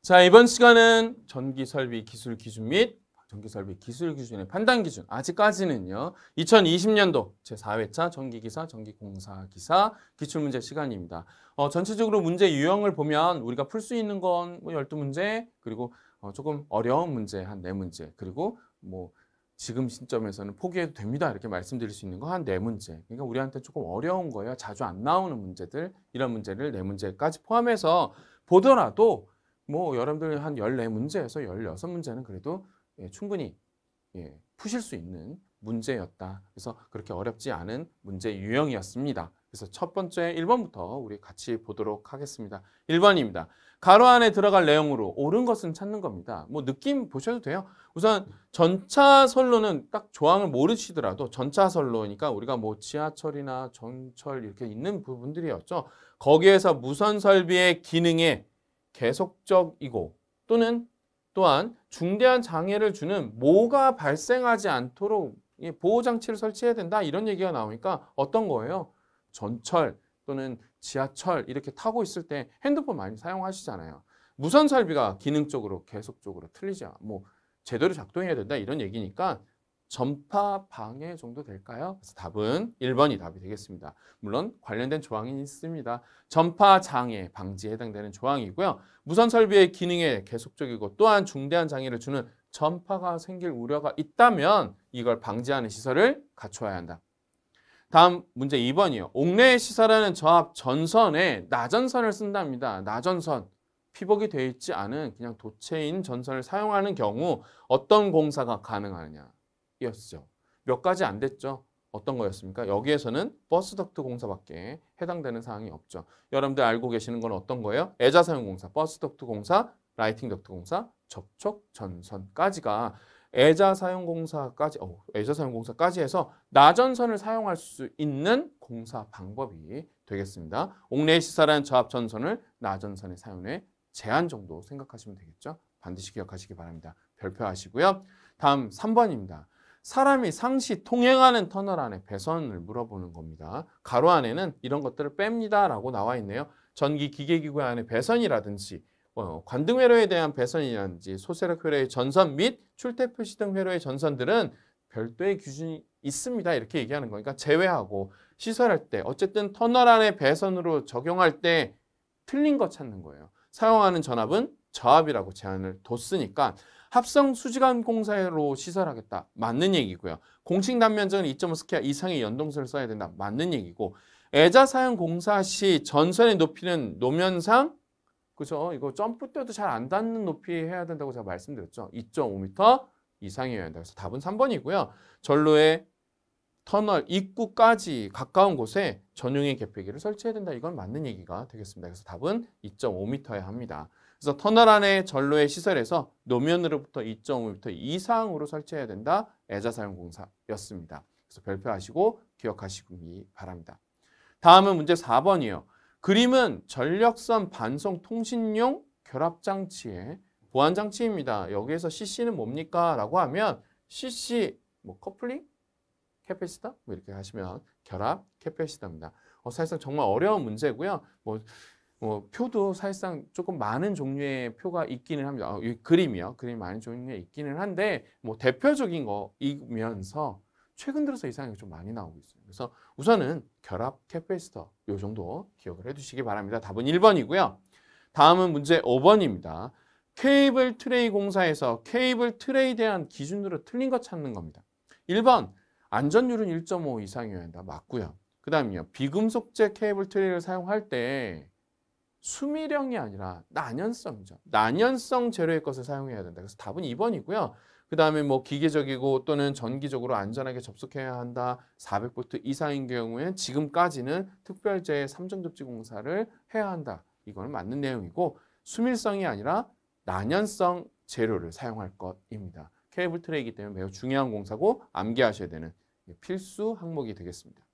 자, 이번 시간은 전기 설비 기술 기준 및 전기 설비 기술 기준의 판단 기준. 아직까지는요. 2020년도 제4회차 전기 기사, 전기 공사 기사 기출 문제 시간입니다. 어, 전체적으로 문제 유형을 보면 우리가 풀 수 있는 건 12문제, 뭐 그리고 어, 조금 어려운 문제 한 4문제, 그리고 뭐 지금 시점에서는 포기해도 됩니다. 이렇게 말씀드릴 수 있는 거 한 네 문제. 그러니까 우리한테 조금 어려운 거예요. 자주 안 나오는 문제들, 이런 문제를 네 문제까지 포함해서 보더라도 뭐 여러분들 한 14문제에서 16문제는 그래도 예, 충분히 예, 푸실 수 있는 문제였다. 그래서 그렇게 어렵지 않은 문제 유형이었습니다. 그래서 첫 번째 1번부터 우리 같이 보도록 하겠습니다. 1번입니다. 가로 안에 들어갈 내용으로 옳은 것은 찾는 겁니다. 뭐 느낌 보셔도 돼요. 우선 전차선로는 딱 조항을 모르시더라도 전차선로니까 우리가 뭐 지하철이나 전철 이렇게 있는 부분들이었죠. 거기에서 무선 설비의 기능에 계속적이고 또는 또한 중대한 장애를 주는 뭐가 발생하지 않도록 예, 보호장치를 설치해야 된다 이런 얘기가 나오니까 어떤 거예요? 전철 또는 지하철 이렇게 타고 있을 때 핸드폰 많이 사용하시잖아요. 무선 설비가 기능적으로 계속적으로 틀리지 않뭐 제대로 작동해야 된다 이런 얘기니까 전파 방해 정도 될까요? 그래서 답은 1번이 답이 되겠습니다. 물론 관련된 조항이 있습니다. 전파 장애 방지에 해당되는 조항이고요. 무선 설비의 기능에 계속적이고 또한 중대한 장애를 주는 전파가 생길 우려가 있다면 이걸 방지하는 시설을 갖춰야 한다. 다음 문제 2번이요. 옥내 시설하는 저압 전선에 나전선을 쓴답니다. 나전선. 피복이 되어 있지 않은 그냥 도체인 전선을 사용하는 경우 어떤 공사가 가능하느냐. 이었죠. 몇 가지 안 됐죠. 어떤 거였습니까? 여기에서는 버스덕트 공사밖에 해당되는 사항이 없죠. 여러분들 알고 계시는 건 어떤 거예요? 애자사용 공사, 버스덕트 공사, 라이팅 덕트 공사, 접촉 전선까지가 애자 사용 공사까지 어, 애자 사용 공사까지 해서 나전선을 사용할 수 있는 공사 방법이 되겠습니다. 옥내 시사란 저압 전선을 나전선에사용해 제한 정도 생각하시면 되겠죠. 반드시 기억하시기 바랍니다. 별표하시고요. 다음 3번입니다. 사람이 상시 통행하는 터널 안에 배선을 물어보는 겁니다. 가로 안에는 이런 것들을 뺍니다 라고 나와 있네요. 전기 기계기구 안에 배선이라든지 어, 관등 회로에 대한 배선이라든지 소세력 회로의 전선 및 출퇴 표시 등 회로의 전선들은 별도의 기준이 있습니다. 이렇게 얘기하는 거니까 그러니까 제외하고 시설할 때 어쨌든 터널 안에 배선으로 적용할 때 틀린 거 찾는 거예요. 사용하는 전압은 저압이라고 제한을 뒀으니까 합성 수지관 공사로 시설하겠다. 맞는 얘기고요. 공식 단면적은 2.5스퀘어 이상의 연동선을 써야 된다. 맞는 얘기고 애자 사용 공사 시 전선의 높이는 노면상 그죠? 이거 점프 때도 잘 안 닿는 높이 해야 된다고 제가 말씀드렸죠. 2.5m 이상이어야 된다. 그래서 답은 3번이고요. 전로의 터널 입구까지 가까운 곳에 전용의 개폐기를 설치해야 된다. 이건 맞는 얘기가 되겠습니다. 그래서 답은 2.5m여야 합니다. 그래서 터널 안에 전로의 시설에서 노면으로부터 2.5m 이상으로 설치해야 된다. 애자사용공사였습니다. 그래서 별표하시고 기억하시기 바랍니다. 다음은 문제 4번이에요. 그림은 전력선 반송 통신용 결합장치의 보안장치입니다. 여기에서 CC는 뭡니까? 라고 하면 CC, 뭐 커플링? 캐패시터 뭐 이렇게 하시면 결합 캐패시터입니다. 어, 사실상 정말 어려운 문제고요. 뭐, 뭐 표도 사실상 조금 많은 종류의 표가 있기는 합니다. 어, 그림이요. 그림 이 많은 종류의 있기는 한데 뭐 대표적인 거이면서 최근 들어서 이상하게좀 많이 나오고 있어요. 그래서 우선은 결합 캐패시터 이 정도 기억을 해두시기 바랍니다. 답은 1번이고요. 다음은 문제 5번입니다. 케이블 트레이 공사에서 케이블 트레이에 대한 기준으로 틀린 것 찾는 겁니다. 1번 안전율은 1.5 이상이어야 한다. 맞고요. 그 다음이요. 비금속제 케이블 트레이를 사용할 때 수미령이 아니라 난연성이죠. 난연성 재료의 것을 사용해야 된다. 그래서 답은 2번이고요. 그 다음에 뭐 기계적이고 또는 전기적으로 안전하게 접속해야 한다. 400V 이상인 경우엔 지금까지는 특별제 3정 접지 공사를 해야 한다. 이거는 맞는 내용이고 수밀성이 아니라 난연성 재료를 사용할 것입니다. 케이블 트레이기 때문에 매우 중요한 공사고 암기하셔야 되는 필수 항목이 되겠습니다.